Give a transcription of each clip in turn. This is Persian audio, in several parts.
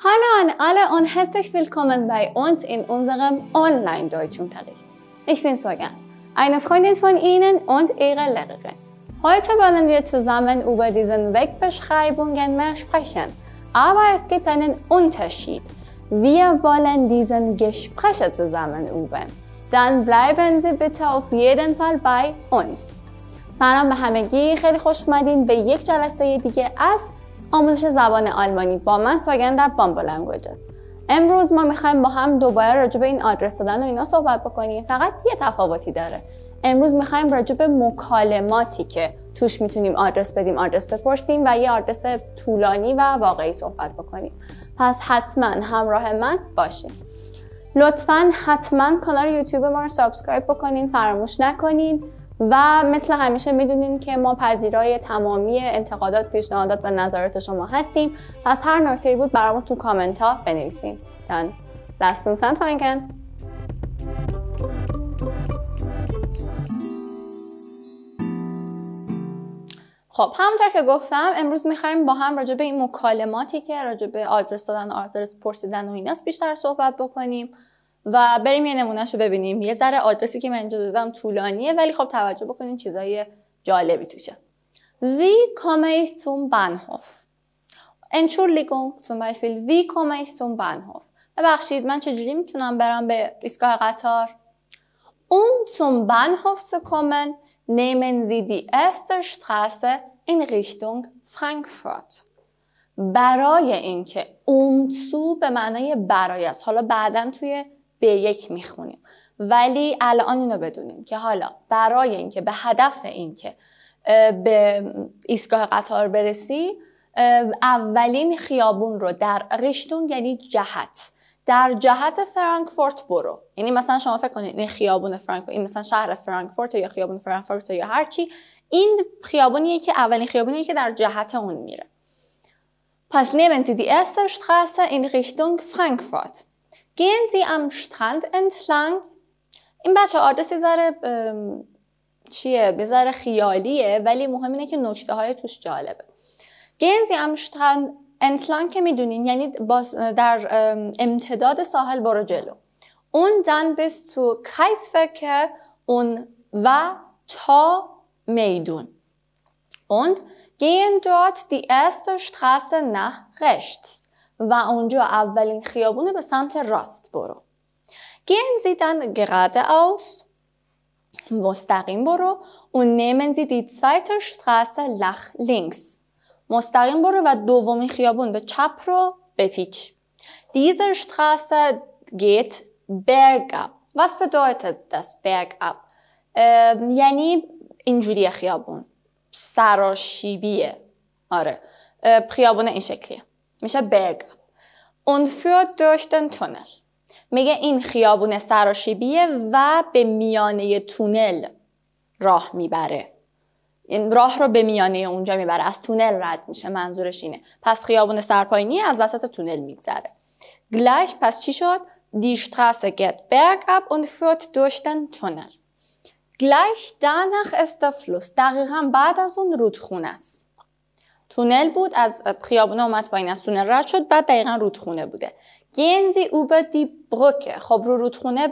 Hallo an alle und herzlich willkommen bei uns in unserem Online-Deutschunterricht. Ich bin Sojan, eine Freundin von Ihnen und Ihre Lehrerin. Heute wollen wir zusammen über diesen Wegbeschreibungen mehr sprechen. Aber es gibt einen Unterschied. Wir wollen diesen Gespräche zusammen üben. Dann bleiben Sie bitte auf jeden Fall bei uns. سلام به همگی خیلی خوش اومدین به یک جلسه دیگه از آموزش زبان آلمانی با من ساگن در بامبو هست. امروز ما میخوایم با هم دوباره راجع به این آدرس دادن و اینا صحبت بکنیم فقط یه تفاوتی داره امروز میخوایم راجع به مکالماتی که توش میتونیم آدرس بدیم آدرس بپرسیم و یه آدرس طولانی و واقعی صحبت بکنیم پس حتما همراه من باشین لطفا حتما کانال یوتیوب ما رو سابسکرایب بکنین فراموش نکنین و مثل همیشه میدونین که ما پذیرای تمامی انتقادات، پیشنهادات و نظرات شما هستیم. پس هر نکته‌ای بود برامون تو کامنت ها بنویسین. دن لستون سنتانگن خب همونطور که گفتم امروز میخوایم با هم راجع به این مکالماتی که راجع به آدرس دادن آدرس پرسیدن و ایناست بیشتر صحبت بکنیم و بریم یه نمونهش رو ببینیم یه ذره آدرسی که من اینجا دادم طولانیه ولی خب توجه بکنین چیزای جالبی توشه وی komme ich zum Bahnhof? Entschuldigung, zum Beispiel, ببخشید من چجوری میتونم برم به ایستگاه قطار؟ Um zum Bahnhof zu kommen, nehmen Sie die erste Straße in Richtung فرانکفورت برای اینکه تو به معنای برای است. حالا بعدا توی به یک میخونیم ولی الان اینو بدونیم که حالا برای اینکه به هدف اینکه به ایستگاه قطار برسی اولین خیابون رو در ریشتون یعنی جهت در جهت فرانکفورت برو یعنی مثلا شما فکر کنید این خیابون فرانکفورت این مثلا شهر فرانکفورت یا خیابون فرانکفورت یا هر چی این خیابونیه که اولین خیابونیه که در جهت اون میره پس nehmen Sie این این Straße فرانکفورت Gehen Sie am Strand entlang. این بچه آدرسی ذره چیه؟ یه خیالیه ولی مهم اینه که نکته های توش جالبه. Gehen Sie am Strand entlang که میدونین یعنی در امتداد ساحل برو جلو. اون dann bis zu Kreisverkehr اون و تا میدون. Und gehen dort die erste Straße nach rechts. و اونجا اولین خیابونه به سمت راست برو gehen زیدن dann geradeaus مستقیم برو و nehmen زیدی die zweite لخ nach مستقیم برو و دومین خیابون به چپ رو بپیچ diese برگ geht bergab was دست برگ اپ یعنی اینجوری خیابون سراشیبیه آره خیابون این شکلیه میشه برگ اون führt durch den میگه این خیابون سراشیبیه و به میانه تونل راه میبره این راه رو به میانه اونجا میبره از تونل رد میشه منظورش اینه پس خیابون سرپاینی از وسط تونل میگذره گلش پس چی شد دی straße geht bergab und führt durch den tunnel gleich danach ist der fluss دقیقا بعد از اون رودخونه است تونل بود از خیابونه اومد پایین از تونل رد شد بعد دقیقا رودخونه بوده گنزی او به دی بروکه خب رو رودخونه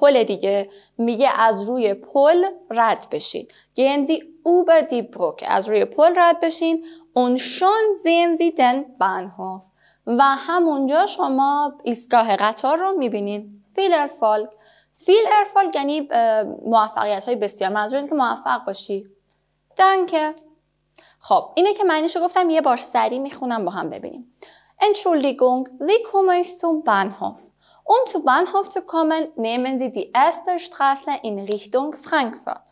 پل دیگه میگه از روی پل رد بشین گنزی او به دی بروکه از روی پل رد بشین اون شون زینزی دن بانهوف و همونجا شما ایستگاه قطار رو میبینین فیل فالک فیل ارفال یعنی موفقیت های بسیار منظور که موفق باشی دنکه خب اینه که معنیشو گفتم یه بار سریع میخونم با هم ببینیم Entschuldigung, wie komme ich zum Bahnhof? Um zum Bahnhof zu kommen, nehmen Sie die erste Straße in Richtung Frankfurt.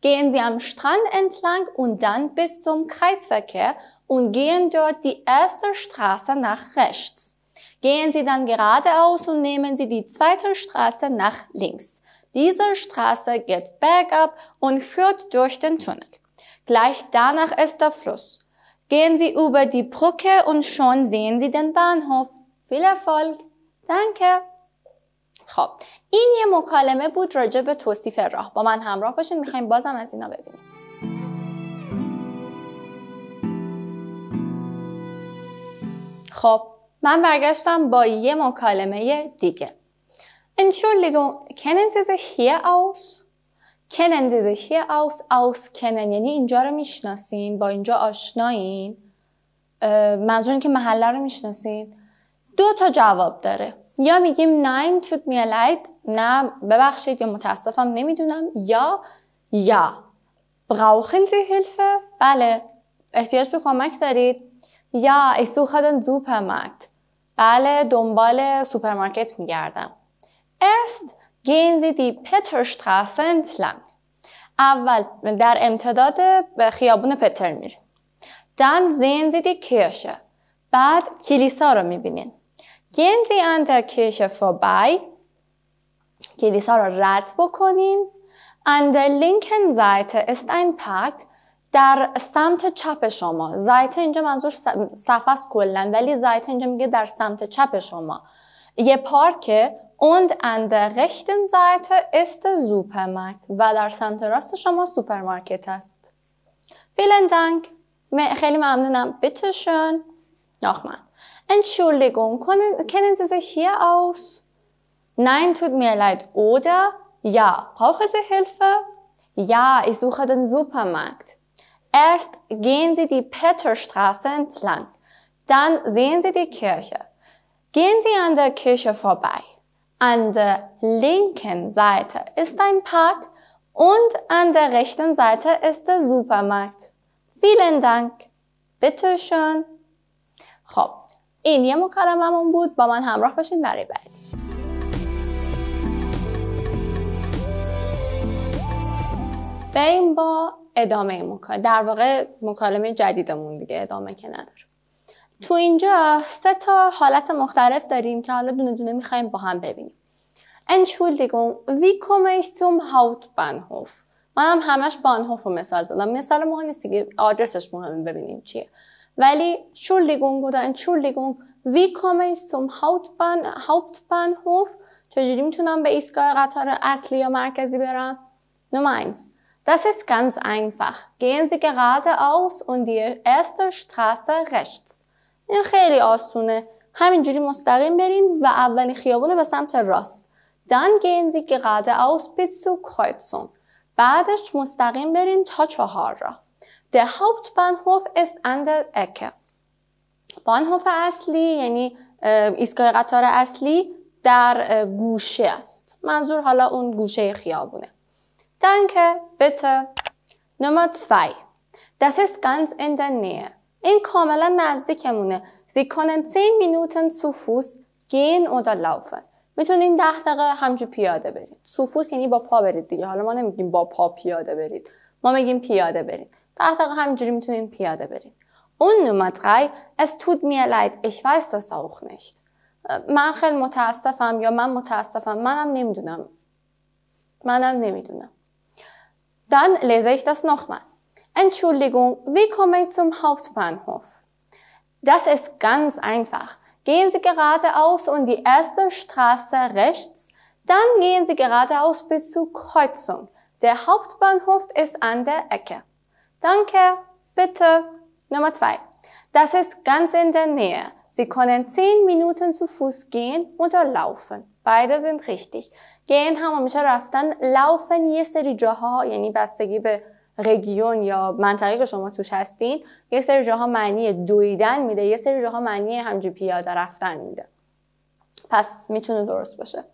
Gehen Sie am Strand entlang und dann bis zum Kreisverkehr und gehen dort die erste Straße nach rechts. Gehen Sie dann geradeaus und nehmen Sie die zweite Straße nach links. Diese Straße geht bergab und führt durch den Tunnel. Gleich danach ist der Fluss. Gehen Sie über die Brücke und schon sehen Sie den Bahnhof. Viel Erfolg! Danke! خب این یه مکالمه بود راجع به توصیف راه با من همراه باشین میخوایم بازم از اینا ببینیم خب من برگشتم با یه مکالمه دیگه Entschuldigung, kennen Sie sich hier aus? کنن دیزشی اوس اوس کنن یعنی اینجا رو میشناسین با اینجا آشنایین منظورین که محله رو میشناسین دو تا جواب داره یا میگیم ناین توت می نه ببخشید یا متاسفم نمیدونم یا یا brauchen Sie Hilfe? بله احتیاج به کمک دارید یا ich suche den بله دنبال سوپرمارکت میگردم ارست؟ gehen Sie die Peterstraße entlang. اول در امتداد به خیابون پتر میری. Dann sehen Sie die Kirche. بعد کلیسا رو میبینین. Gehen Sie an der Kirche vorbei. کلیسا رو رد بکنین. An der linken Seite ist ein Park. در سمت چپ شما. زایته اینجا منظور صفحه است کلا ولی زایته اینجا میگه در سمت چپ شما. یه پارکه Und an der rechten Seite ist der Supermarkt Weil در سمت schon mal Supermarkt ist. Vielen Dank. خیلی ممنونم. Bitte schön. Nochmal. Entschuldigung, können, kennen Sie sich hier aus? Nein, tut mir leid. Oder ja, brauchen Sie Hilfe? Ja, ich suche den Supermarkt. Erst gehen Sie die Petterstraße entlang. Dann sehen Sie die Kirche. Gehen Sie an der Kirche vorbei. an der linken Seite ist ein Park und an der rechten Seite ist der Supermarkt. Vielen Dank. Bitte schön. خب این یه مکالممون بود با من همراه باشین برای بعد بریم با ادامه مکالمه در واقع مکالمه جدیدمون دیگه ادامه که نداره تو اینجا سه تا حالت مختلف داریم که حالا دونه دونه میخوایم با هم ببینیم Entschuldigung, وی کومیسوم هاوت بانهوف من هم همش بانهوف رو مثال زدم مثال مهم نیست که آدرسش مهم ببینیم چیه ولی شولیگون گوده شولیگون وی کومیسوم هاوت هاوت هاوت بانهوف چجوری میتونم به ایستگاه قطار اصلی یا مرکزی برم نومینز Das ist ganz einfach. Gehen Sie geradeaus und die erste Straße rechts. این خیلی آسونه همینجوری مستقیم برین و اولین خیابونه به سمت راست دن gehen Sie geradeaus bis zur Kreuzung بعدش مستقیم برین تا چهار را Der Hauptbahnhof ist an der Ecke بانهوف اصلی یعنی ایستگاه قطار اصلی در گوشه است منظور حالا اون گوشه خیابونه دنکه بته Nummer 2 Das ist ganz in der Nähe این کاملا نزدیکمونه Sie کنن 10 Minuten zu گین gehen oder laufen میتونین ده دقیقه همجور پیاده برید zu یعنی با پا برید دیگه حالا ما نمیگیم با پا پیاده برید ما میگیم پیاده برید ده دقیقه همجوری میتونین پیاده برید اون نمره 3 Es tut mir leid weiß das من خیلی متاسفم یا من متاسفم منم نمیدونم منم نمیدونم Dann lese ich nochmal. Entschuldigung, wie komme ich zum Hauptbahnhof. Das ist ganz einfach. Gehen Sie geradeaus und die erste Straße rechts, dann gehen Sie geradeaus bis zur Kreuzung. Der Hauptbahnhof ist an der Ecke. Danke, bitte. Nummer zwei. Das ist ganz in der Nähe. Sie können zehn Minuten zu Fuß gehen oder laufen. Beide sind richtig. Gehen haben wir mich میشه dann laufen یه die جاها یعنی بستگی به رگیون یا منطقه که شما توش هستین یه سری جاها معنی دویدن میده یه سری جاها معنی همجی پیاده رفتن میده پس میتونه درست باشه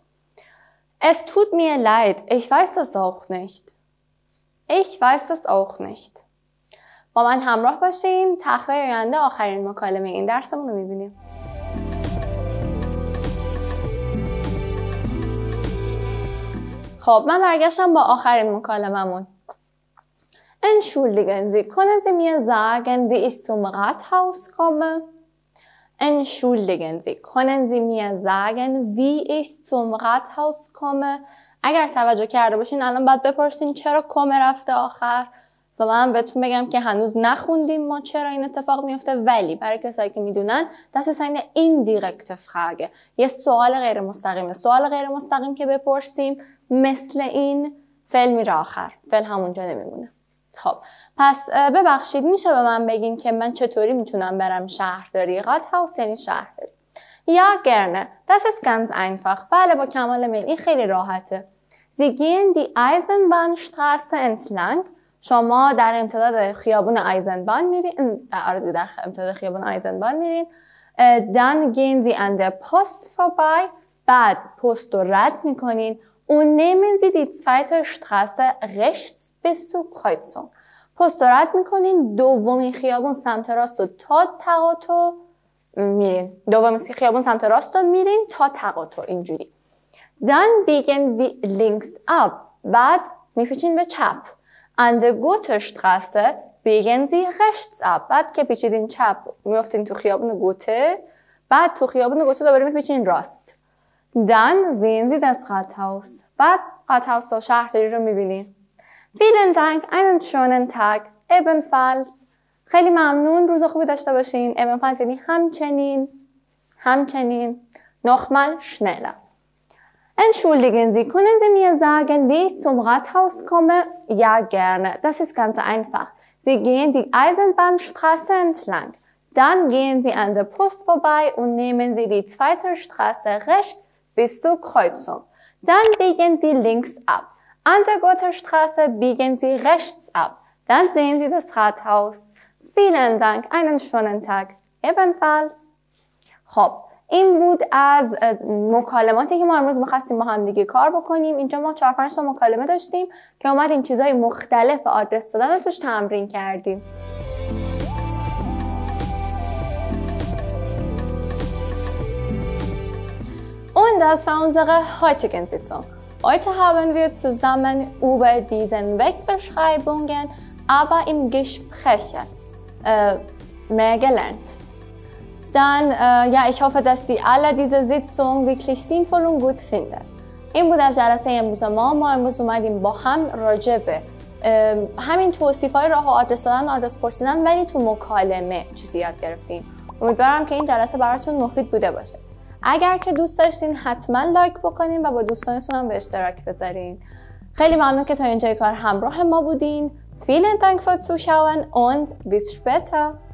Es توت mir leid, ich weiß das auch nicht. Ich weiß das auch با من همراه باشیم تخته آینده آخرین مکالمه این درسمون رو میبینیم. خب من برگشتم با آخرین مکالممون Entschuldigen Sie, können Sie mir sagen, wie ich zum Rathaus komme? Entschuldigen Sie, können Sie mir sagen, wie ich zum Rathaus komme? اگر توجه کرده باشین الان باید بپرسین چرا کمه رفته آخر و من بهتون بگم که هنوز نخوندیم ما چرا این اتفاق میفته ولی برای کسایی که میدونن دست سین این دیرکت فراگه یه سوال غیر مستقیمه سوال غیر مستقیم که بپرسیم مثل این فعل میره آخر فعل همونجا نمیمونه خب پس ببخشید میشه به من بگین که من چطوری میتونم برم شهرداری قات هاوس یعنی شهرداری یا گرنه دست ist ganz einfach بله با کمال میل این خیلی راحته دی gehen ایزنبان انتلنگ شما در امتداد خیابون آیزنبان میرین آره، در امتداد خیابون آیزنبان میرین دن گین دی اند پست بای بعد پست رو رد میکنین und nehmen Sie die zweite Straße rechts bis zur Kreuzung. پسترات میکنین دومین خیابون سمت راست و تا تقاطع میرین دومی خیابون سمت راست رو میرین تا تقاطع اینجوری دن بیگن زی لینکس up بعد میپیچین به چپ اند the گوته straße زی the rechts بعد که پیچیدین چپ میفتین تو خیابون گوته بعد تو خیابون گوته دوباره میپیچین راست Dann sehen Sie das Rathaus. Bad Rathaus zur Schachtel Vielen Dank, einen schönen Tag. Ebenfalls. خیلی ممنون روز خوبی داشته باشین ebenfalls یعنی همچنین همچنین nochmal schneller Entschuldigen Sie, können Sie mir sagen, wie ich zum Rathaus komme? Ja, gerne. Das ist ganz einfach. Sie gehen die Eisenbahnstraße entlang. Dann gehen Sie an der Post vorbei und nehmen Sie die zweite Straße rechts bis zur Kreuzung. Dann biegen Sie links ab. An der Gotthardstraße biegen Sie rechts ab. Dann sehen Sie das Rathaus. Vielen Dank, einen schönen Tag. Ebenfalls. خب این بود از مکالماتی که ما امروز میخواستیم با هم دیگه کار بکنیم اینجا ما چهار پنج تا مکالمه داشتیم که اومدیم چیزهای مختلف آدرس دادن رو توش تمرین کردیم Und das war unsere heutige Sitzung. Heute haben wir zusammen über diese Wegbeschreibungen, aber im Gespräch äh, mehr gelernt. Dann, äh, ja, ich hoffe, dass Sie alle diese Sitzung wirklich sinnvoll und gut finden. این بود از جلسه امروز ما ما امروز اومدیم با هم راجع به همین توصیف های راه و آدرس دادن آدرس پرسیدن ولی تو مکالمه چیزی یاد گرفتیم امیدوارم که این جلسه براتون مفید بوده باشه اگر که دوست داشتین حتما لایک بکنین و با دوستانتون هم به اشتراک بذارین خیلی ممنون که تا اینجای کار همراه ما بودین Vielen Dank fürs Zuschauen und bis später!